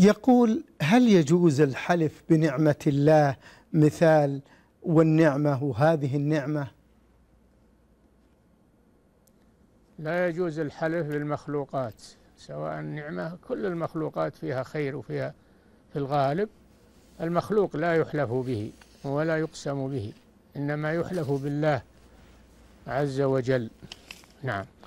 يقول هل يجوز الحلف بنعمة الله مثال والنعمة وهذه النعمة لا يجوز الحلف بالمخلوقات سواء النعمة كل المخلوقات فيها خير وفيها في الغالب المخلوق لا يحلف به ولا يقسم به إنما يحلف بالله عز وجل نعم